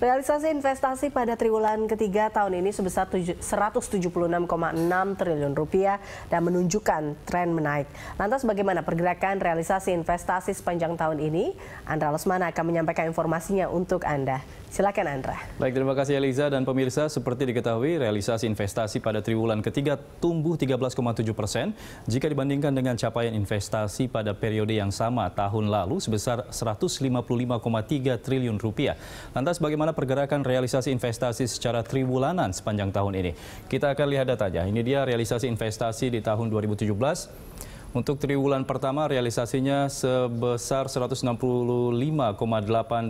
Realisasi investasi pada triwulan ketiga tahun ini sebesar 176,6 triliun rupiah dan menunjukkan tren menaik. Lantas bagaimana pergerakan realisasi investasi sepanjang tahun ini? Andra Lesmana akan menyampaikan informasinya untuk Anda. Silakan Andra. Baik, terima kasih Eliza dan pemirsa. Seperti diketahui, realisasi investasi pada triwulan ketiga tumbuh 13,7 persen jika dibandingkan dengan capaian investasi pada periode yang sama tahun lalu sebesar 155,3 triliun rupiah. Lantas bagaimana bagaimana pergerakan realisasi investasi secara triwulanan sepanjang tahun ini. Kita akan lihat datanya. Ini dia realisasi investasi di tahun 2017. Untuk triwulan pertama realisasinya sebesar 165,8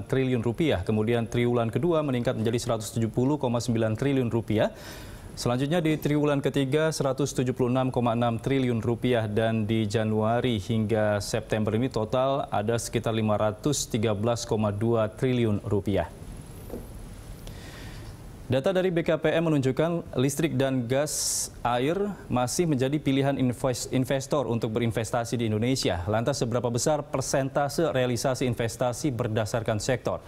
triliun rupiah. Kemudian triwulan kedua meningkat menjadi 170,9 triliun rupiah. Selanjutnya di triwulan ketiga 176,6 triliun rupiah dan di Januari hingga September ini total ada sekitar 513,2 triliun rupiah. Data dari BKPM menunjukkan listrik dan gas air masih menjadi pilihan investor untuk berinvestasi di Indonesia. Lantas seberapa besar persentase realisasi investasi berdasarkan sektor?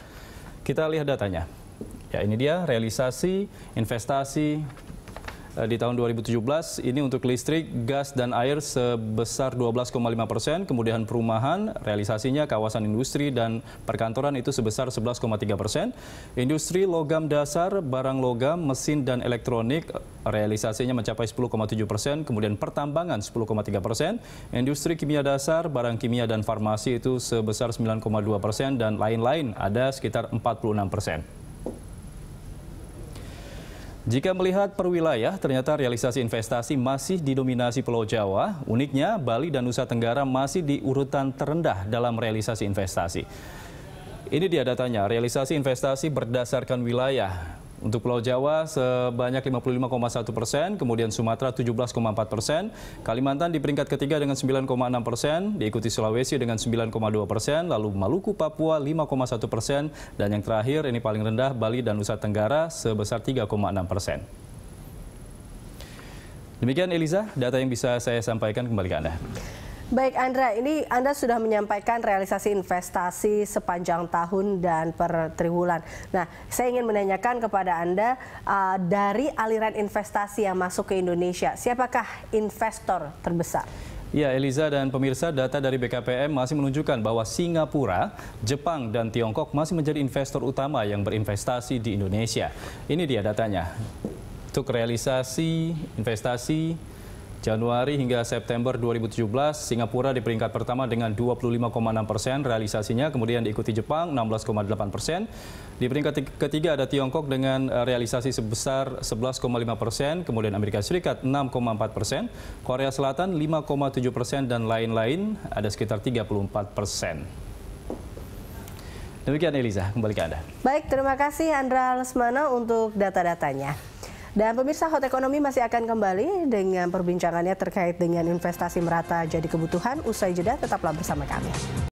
Kita lihat datanya. Ya, ini dia realisasi investasi Eh, di tahun 2017 ini untuk listrik, gas, dan air sebesar 12,5 persen, kemudian perumahan, realisasinya kawasan industri dan perkantoran itu sebesar 11,3 persen, industri logam dasar, barang logam, mesin dan elektronik realisasinya mencapai 10,7 persen, kemudian pertambangan 10,3 persen, industri kimia dasar, barang kimia dan farmasi itu sebesar 9,2 persen, dan lain-lain ada sekitar 46 persen. Jika melihat perwilayah, ternyata realisasi investasi masih didominasi Pulau Jawa. Uniknya, Bali dan Nusa Tenggara masih di urutan terendah dalam realisasi investasi. Ini dia datanya, realisasi investasi berdasarkan wilayah. Untuk Pulau Jawa sebanyak 55,1 persen, kemudian Sumatera 17,4 persen, Kalimantan di peringkat ketiga dengan 9,6 persen, diikuti Sulawesi dengan 9,2 persen, lalu Maluku Papua 5,1 persen, dan yang terakhir ini paling rendah Bali dan Nusa Tenggara sebesar 3,6 persen. Demikian Eliza, data yang bisa saya sampaikan kembali ke Anda. Baik Andra, ini Anda sudah menyampaikan realisasi investasi sepanjang tahun dan per triwulan. Nah, saya ingin menanyakan kepada Anda uh, dari aliran investasi yang masuk ke Indonesia, siapakah investor terbesar? Ya, Eliza dan pemirsa, data dari BKPM masih menunjukkan bahwa Singapura, Jepang, dan Tiongkok masih menjadi investor utama yang berinvestasi di Indonesia. Ini dia datanya. Untuk realisasi investasi Januari hingga September 2017, Singapura di peringkat pertama dengan 25,6 persen realisasinya, kemudian diikuti Jepang 16,8 persen. Di peringkat ketiga ada Tiongkok dengan eh, realisasi sebesar 11,5 persen, kemudian Amerika Serikat 6,4 persen, Korea Selatan 5,7 persen, dan lain-lain ada sekitar 34 persen. Demikian Eliza, kembali ke Anda. Baik, terima kasih Andra Lesmana untuk data-datanya. Dan pemirsa Hot Ekonomi masih akan kembali dengan perbincangannya terkait dengan investasi merata jadi kebutuhan. Usai jeda tetaplah bersama kami.